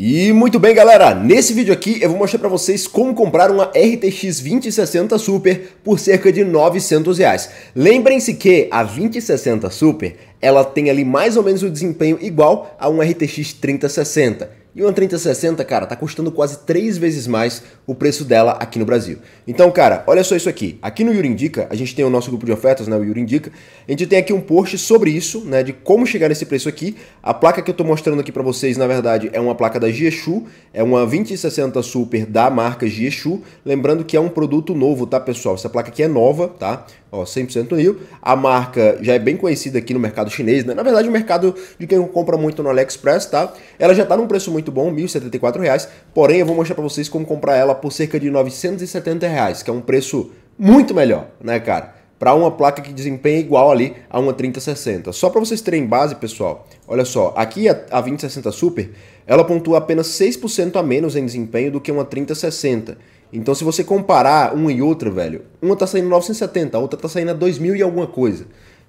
E muito bem, galera, nesse vídeo aqui eu vou mostrar para vocês como comprar uma RTX 2060 Super por cerca de 900 reais. Lembrem-se que a 2060 Super, ela tem ali mais ou menos o desempenho igual a uma RTX 3060. E uma 3060, cara, tá custando quase três vezes mais o preço dela aqui no Brasil. Então, cara, olha só isso aqui. Aqui no Yuri Indica, a gente tem o nosso grupo de ofertas, né, o Yuri Indica. A gente tem aqui um post sobre isso, né, de como chegar nesse preço aqui. A placa que eu tô mostrando aqui para vocês, na verdade, é uma placa da Gieshu, é uma 2060 Super da marca Gieshu. Lembrando que é um produto novo, tá, pessoal? Essa placa aqui é nova, tá? Ó, 100% New. A marca já é bem conhecida aqui no mercado chinês, né? Na verdade, o mercado de quem compra muito no AliExpress, tá? Ela já está num preço muito bom, R$ 1.074, porém eu vou mostrar para vocês como comprar ela por cerca de R$ 970, reais, que é um preço muito melhor, né, cara? para uma placa que desempenha igual ali a uma 3060. Só para vocês terem base, pessoal, olha só, aqui a, a 2060 Super, ela pontua apenas 6% a menos em desempenho do que uma 3060. Então se você comparar uma e outra, velho, uma tá saindo 970, a outra tá saindo a 2000 e alguma coisa.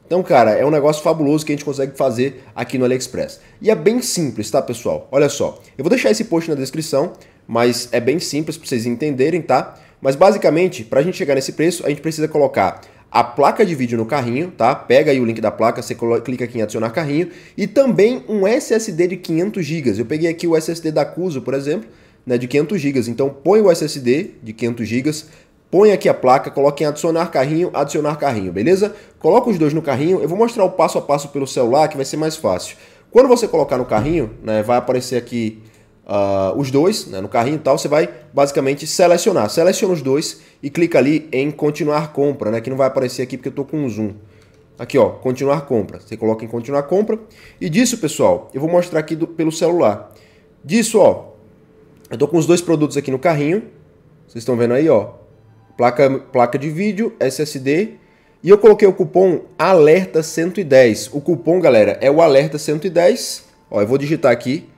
Então, cara, é um negócio fabuloso que a gente consegue fazer aqui no AliExpress. E é bem simples, tá, pessoal? Olha só, eu vou deixar esse post na descrição, mas é bem simples para vocês entenderem, tá? Mas basicamente, para a gente chegar nesse preço, a gente precisa colocar a placa de vídeo no carrinho, tá? Pega aí o link da placa, você clica aqui em adicionar carrinho e também um SSD de 500 GB. Eu peguei aqui o SSD da Cuso, por exemplo, né, de 500 GB. Então põe o SSD de 500 GB, põe aqui a placa, coloque em adicionar carrinho, adicionar carrinho, beleza? Coloca os dois no carrinho. Eu vou mostrar o passo a passo pelo celular, que vai ser mais fácil. Quando você colocar no carrinho, né, vai aparecer aqui uh, os dois né, no carrinho e tal, você vai basicamente selecionar. Seleciona os dois e clica ali em continuar compra, né, que não vai aparecer aqui porque eu estou com um zoom. Aqui, ó, continuar compra. Você coloca em continuar compra. E disso, pessoal, eu vou mostrar aqui do, pelo celular. Disso, ó, eu estou com os dois produtos aqui no carrinho. Vocês estão vendo aí, ó. Placa, placa de vídeo, SSD e eu coloquei o cupom ALERTA110. O cupom, galera, é o ALERTA110. Ó, eu vou digitar aqui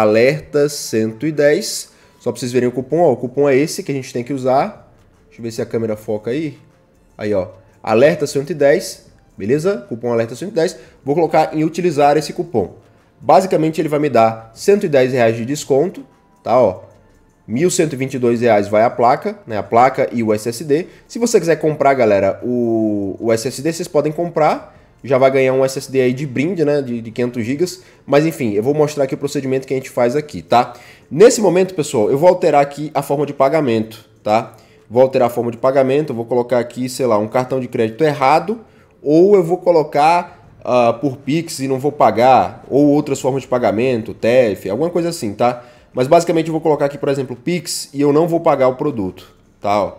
alerta 110. Só para vocês verem o cupom, ó, o cupom é esse que a gente tem que usar. Deixa eu ver se a câmera foca aí. Aí, ó, alerta 110, beleza? Cupom alerta 110. Vou colocar em utilizar esse cupom. Basicamente ele vai me dar 110 reais de desconto, tá, ó. R$ 1.122 vai a placa, né? A placa e o SSD. Se você quiser comprar, galera, o, o SSD, vocês podem comprar já vai ganhar um SSD aí de brinde, né, de, de 500 GB, mas enfim, eu vou mostrar aqui o procedimento que a gente faz aqui, tá? Nesse momento, pessoal, eu vou alterar aqui a forma de pagamento, tá? Vou alterar a forma de pagamento, vou colocar aqui, sei lá, um cartão de crédito errado, ou eu vou colocar uh, por Pix e não vou pagar, ou outras formas de pagamento, TEF, alguma coisa assim, tá? Mas basicamente eu vou colocar aqui, por exemplo, Pix e eu não vou pagar o produto, tá? Ó.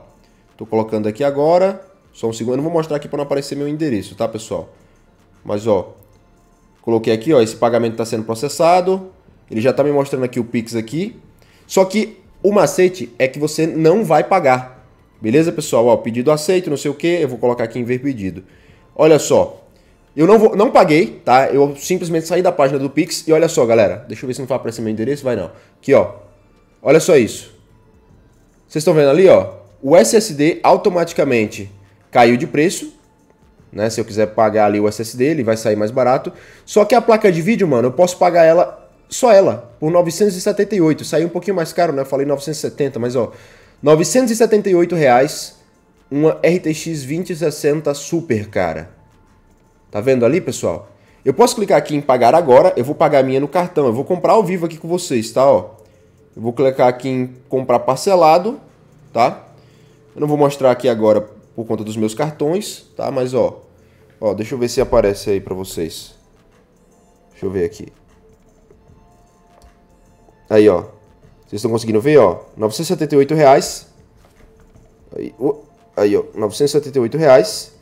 Tô colocando aqui agora, só um segundo, eu vou mostrar aqui para não aparecer meu endereço, tá, pessoal? Mas ó, coloquei aqui, ó, esse pagamento está sendo processado. Ele já está me mostrando aqui o Pix aqui. Só que o macete é que você não vai pagar. Beleza, pessoal? Ó, pedido aceito, não sei o que. Eu vou colocar aqui em ver pedido. Olha só. Eu não, vou, não paguei, tá? Eu simplesmente saí da página do Pix e olha só, galera. Deixa eu ver se não vai aparecer meu endereço. Vai não. Aqui, ó. Olha só isso. Vocês estão vendo ali, ó? O SSD automaticamente caiu de preço né? Se eu quiser pagar ali o SSD, ele vai sair mais barato. Só que a placa de vídeo, mano, eu posso pagar ela, só ela, por 978. Saiu um pouquinho mais caro, né? Eu falei 970, mas ó, 978 reais uma RTX 2060 Super, cara. Tá vendo ali, pessoal? Eu posso clicar aqui em pagar agora, eu vou pagar minha no cartão. Eu vou comprar ao vivo aqui com vocês, tá, ó. Eu vou clicar aqui em comprar parcelado, tá? Eu não vou mostrar aqui agora por conta dos meus cartões, tá? Mas ó, ó, deixa eu ver se aparece aí para vocês. Deixa eu ver aqui. Aí, ó. Vocês estão conseguindo ver, ó? 978 reais. Aí, ó, aí, ó 978 reais.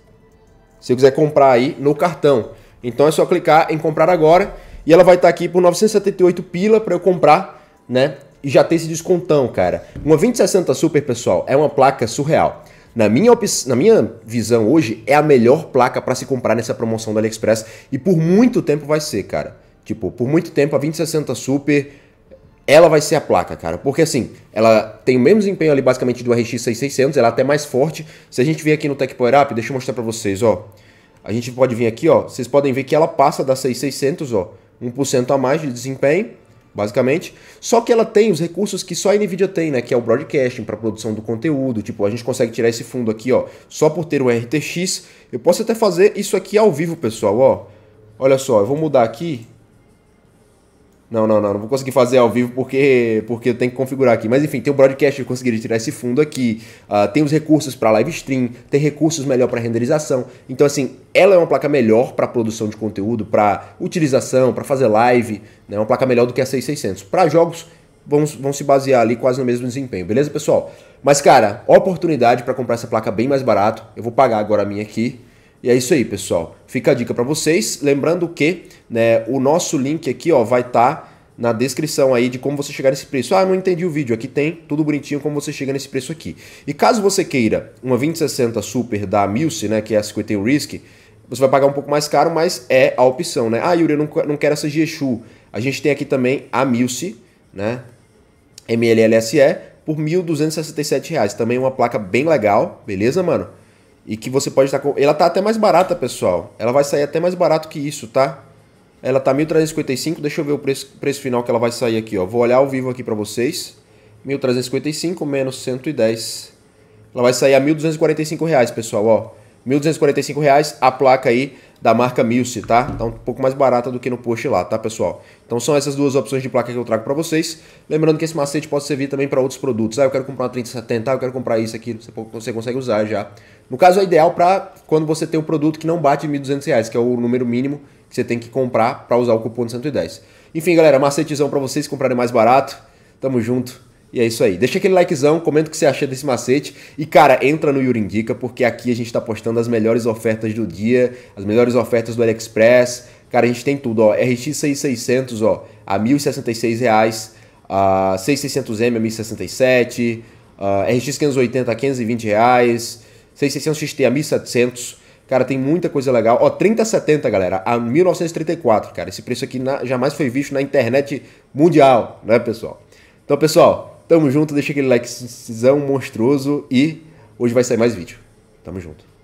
Se eu quiser comprar aí no cartão. Então é só clicar em comprar agora e ela vai estar tá aqui por 978 pila para eu comprar, né? E já tem esse descontão, cara. Uma 2060 Super, pessoal, é uma placa surreal na minha, na minha visão hoje, é a melhor placa para se comprar nessa promoção do AliExpress e por muito tempo vai ser, cara. Tipo, por muito tempo a 2060 Super ela vai ser a placa, cara. Porque assim, ela tem o mesmo desempenho ali basicamente do RX 6600, ela é até mais forte. Se a gente vir aqui no Tech Power Up, deixa eu mostrar para vocês, ó. A gente pode vir aqui, ó, vocês podem ver que ela passa da 6600, ó, 1% a mais de desempenho basicamente. Só que ela tem os recursos que só a Nvidia tem, né, que é o broadcasting para produção do conteúdo. Tipo, a gente consegue tirar esse fundo aqui, ó, só por ter o RTX. Eu posso até fazer isso aqui ao vivo, pessoal, ó. Olha só, eu vou mudar aqui não, não, não, não vou conseguir fazer ao vivo porque porque tem que configurar aqui. Mas enfim, tem o broadcast que conseguiria tirar esse fundo aqui, uh, tem os recursos para live stream, tem recursos melhor para renderização. Então assim, ela é uma placa melhor para produção de conteúdo, para utilização, para fazer live, né? Uma placa melhor do que a 6600. Para jogos vão, vão se basear ali quase no mesmo desempenho, beleza, pessoal? Mas cara, oportunidade para comprar essa placa bem mais barato. Eu vou pagar agora a minha aqui e é isso aí, pessoal. Fica a dica para vocês. Lembrando que né, o nosso link aqui ó, vai estar tá na descrição aí de como você chegar nesse preço. Ah, não entendi o vídeo. Aqui tem tudo bonitinho como você chega nesse preço aqui. E caso você queira uma 2060 Super da Milce, né, que é a 51 Risk, você vai pagar um pouco mais caro, mas é a opção, né? Ah, Yuri, eu não, quero essa Gieshu. A gente tem aqui também a Milce, né? MLLSE por R$ 1.267. Também uma placa bem legal, beleza, mano? E que você pode estar com... Ela tá até mais barata, pessoal. Ela vai sair até mais barato que isso, tá? Ela tá 1.355, deixa eu ver o preço, preço final que ela vai sair aqui, ó. Vou olhar ao vivo aqui para vocês. 1.355 menos 110. Ela vai sair a R$ 1.245, pessoal, ó. R$ 1.245 a placa aí da marca Milce, tá? Tá um pouco mais barata do que no post lá, tá, pessoal? Então são essas duas opções de placa que eu trago para vocês. Lembrando que esse macete pode servir também para outros produtos. Ah, eu quero comprar uma 3070, ah, eu quero comprar isso aqui, você consegue usar já. No caso, é ideal para quando você tem um produto que não bate R$ reais, que é o número mínimo que você tem que comprar para usar o cupom de 110. Enfim, galera, macetezão para vocês comprarem mais barato. Tamo junto. E é isso aí. Deixa aquele likezão, comenta o que você achou desse macete. E, cara, entra no Yurindica, porque aqui a gente tá postando as melhores ofertas do dia, as melhores ofertas do AliExpress. Cara, a gente tem tudo, ó. RX 6600, ó, a R$ 1.066, reais, a 6600M a 1.067, a RX 580 a 520 reais, 6600 XT a 1.700. Cara, tem muita coisa legal. Ó, 3070, galera, a 1934, cara. Esse preço aqui na, jamais foi visto na internet mundial, né, pessoal? Então, pessoal, Tamo junto, deixa aquele likezão monstruoso e hoje vai sair mais vídeo. Tamo junto.